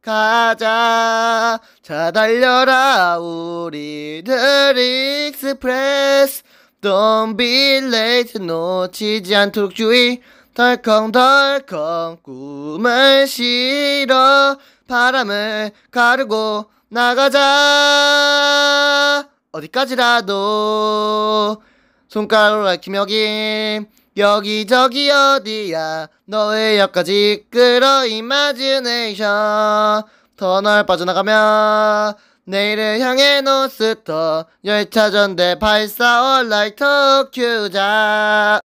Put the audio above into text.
가자 자 달려라 우리들 익스프레스 Don't be late 놓치지 않도록 주의 덜컹덜컹 꿈을 실어 바람을 가르고 나가자 어디까지라도 손가락으로 김혁임 여기저기 어디야 너의 역까지 끌어 이마지네이션 더널 빠져나가며 내일을 향해 노스터 열차전대 발사 얼라이터 큐자